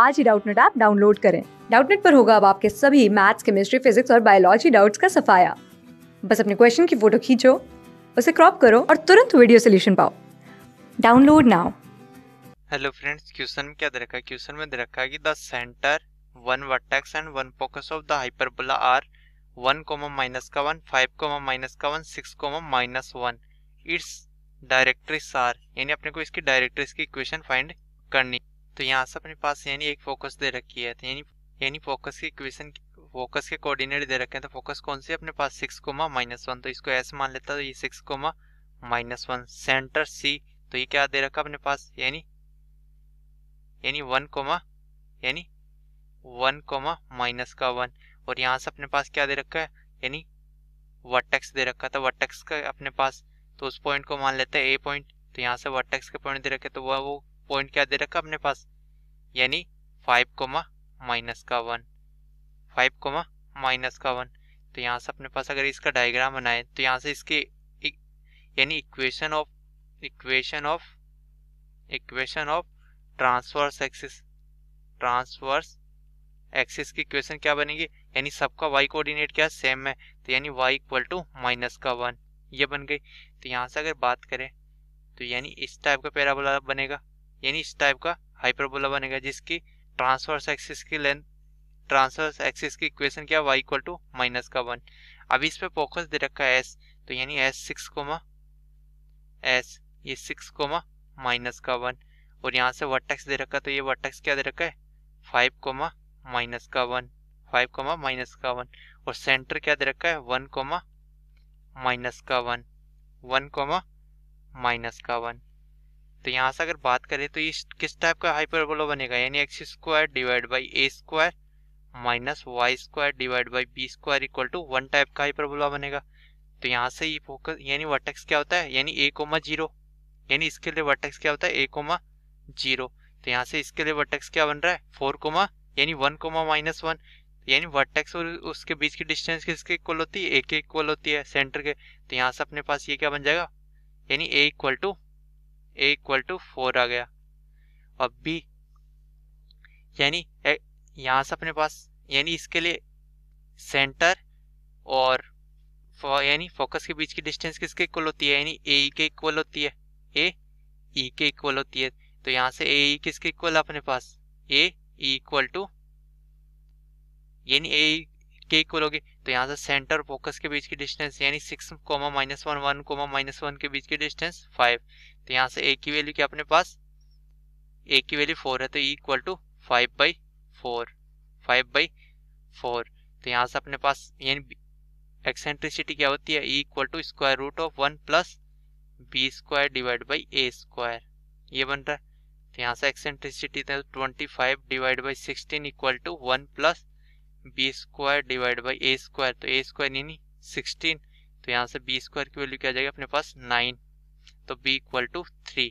आज ही Doubtnut app download करें डाउटनेट पर होगा अब आपके सभी मैथ्स केमिस्ट्री फिजिक्स और बायोलॉजी डाउट्स का सफाया बस अपने क्वेश्चन की फोटो खींचो उसे क्रॉप करो और तुरंत वीडियो सोल्यूशन पाओ download now hello friends question में क्या दे रखा है क्वेश्चन में दे रखा है कि the centre one vertex and one focus of the hyperbola are one comma minus का वन फाइव कोमा माइनस का one six comma minus one its directrix are यानी अपने को इसकी डायरेक्ट्रिस की इक्वेशन फाइंड करनी तो यहाँ से अपने पास यानी एक फोकस दे रखी है तो यानी यानी फोकस की इक्वेशन फोकस के कोऑर्डिनेट दे रखे हैं तो फोकस कौन सी अपने पास सिक्स कोमा माइनस वन तो इसको ऐसे मान लेता तो ये six comma minus one centre C तो ये क्या दे रखा अपने पास यानी यानी वन कोमा यानी वन कोमा माइनस का वन और यहाँ से अपने पास क्या दे रखा है यानी वर्टेक्स दे रखा था वर्टेक्स तो का अपने पास तो उस पॉइंट को मान लेते हैं ए पॉइंट तो यहाँ से वर्टेक्स के पॉइंट दे रखे तो वह वो पॉइंट क्या दे रखा अपने पास यानी फाइव कोमा माइनस का वन फाइव कोमा माइनस का वन तो यहाँ से अपने पास अगर इसका डायग्राम बनाए तो यहाँ से इसके यानी equation of equation of equation of transverse axis transverse axis की इक्वेशन क्या बनेगी यानी सबका वाई कोऑर्डिनेट क्या सेम है तो यानी वाई इक्वल टू माइनस का वन ये बन गई तो यहाँ से अगर बात करें तो यानी इस टाइप का पैराबोला बनेगा यानी इस टाइप का हाइपरबोला बनेगा जिसकी ट्रांसवर्स एक्सिस की लेंथ ट्रांसवर्स एक्सिस की इक्वेशन क्या वाई इक्वल टू माइनस का वन अब इस पे फोकस दे रखा है एस तो यानी एस सिक्स कोमा एस ये सिक्स कोमा माइनस का वन और यहाँ से वर्टेक्स दे रखा तो ये वर्टेक्स क्या दे रखा है फाइव कोमा माइनस का वन फाइव कोमा माइनस का वन और सेंटर क्या दे रखा है वन कोमा माइनस का वन वन कोमा माइनस का वन तो यहाँ से अगर बात करें तो ये किस टाइप का हाइपरबोला बनेगा यानी X square divide by A square minus Y square divide by B square equal to one type का हाइपरबोला बनेगा तो यहाँ से ये फोकस यानी वर्टेक्स क्या होता है यानी ए कोमा जीरो यानी इसके लिए वर्टेक्स क्या होता है ए कोमा जीरो तो यहाँ से इसके लिए वर्टेक्स क्या बन रहा है फोर कोमा यानी वन कोमा माइनस वन यानी वर्टेक्स और उसके बीच की डिस्टेंस किसके इक्वल होती है ए के इक्वल होती है सेंटर के तो यहाँ से अपने पास ये क्या बन जाएगा यानी A equal to A equal to four आ गया और बी यानी यहाँ से अपने पास यानी इसके लिए सेंटर और फो, यानी फोकस के बीच की डिस्टेंस किसके इक्वल होती है यानी ए ई e के इक्वल होती है ए ई e के इक्वल होती है तो यहाँ से ए ई e किसके इक्वल है अपने पास ए ई इक्वल टू यानी ए के इक्वल होगी तो यहाँ से सेंटर फोकस के बीच की डिस्टेंस यानी six comma minus one one comma minus one के बीच की डिस्टेंस फाइव तो यहाँ से ए की वैल्यू क्या अपने पास ए की वैल्यू फोर है तो equal to five by four five by four तो यहाँ से अपने पास यानी एक्सेंट्रिसिटी क्या होती है equal to square root of one plus B square divide by A square ये बन रहा है तो यहाँ से eccentricity twenty five divide by sixteen equal to one plus B square divide by A square तो ए स्क्वायर यानी sixteen तो यहाँ से बी स्क्वायर की वैल्यू क्या जाएगी अपने पास नाइन तो बी इक्वल टू थ्री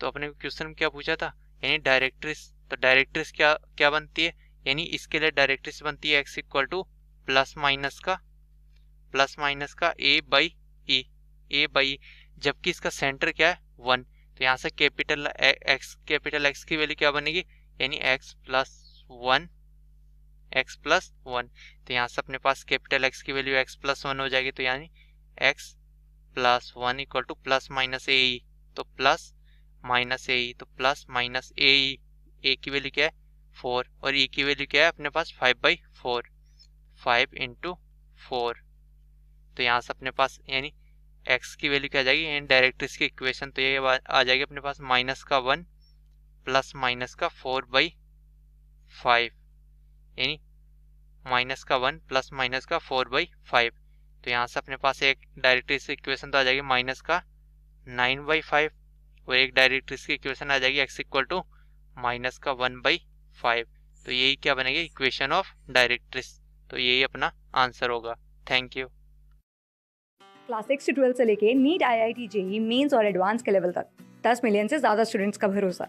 तो अपने क्वेश्चन में क्या पूछा था यानी डायरेक्ट्रिस तो डायरेक्ट्रिस क्या क्या बनती है यानी इसके लिए डायरेक्ट्रिस बनती है X equal to plus minus का प्लस माइनस का A by E A by जबकि इसका सेंटर क्या है वन तो यहाँ से कैपिटल एक्स कैपिटल एक्स की वैल्यू क्या बनेगी यानी X plus one X plus one तो यहाँ से अपने पास कैपिटल एक्स की वैल्यू एक्स प्लस वन हो जाएगी तो यानी X plus one equal to plus minus A E तो प्लस माइनस ए ई तो प्लस माइनस ए ई ए की वैल्यू क्या है फोर और ई की वैल्यू क्या है अपने पास five by four five into four तो यहाँ से अपने पास यानी एक्स की वैल्यू क्या आ जाएगी एंड डायरेक्ट इसकी इक्वेशन तो ये आ जाएगी अपने पास माइनस का वन प्लस माइनस का फोर बाई फाइव यानी माइनस का वन प्लस माइनस का फोर बाई फाइव तो यहाँ से अपने पास एक डायरेक्ट्रिक्स की इक्वेशन तो आ जाएगी माइनस का नाइन बाई फाइव और एक डायरेक्ट्रिक्स की इक्वेशन आ जाएगी एक्स इक्वल टू माइनस का वन बाई फाइव तो यही क्या बनेगी इक्वेशन ऑफ डायरेक्ट्रिस तो यही अपना आंसर होगा थैंक यू क्लास सिक्स से ट्वेल्थ से लेके NEET I I T JEE Mains और एडवांस के लेवल तक दस मिलियन से ज़्यादा स्टूडेंट्स का भरोसा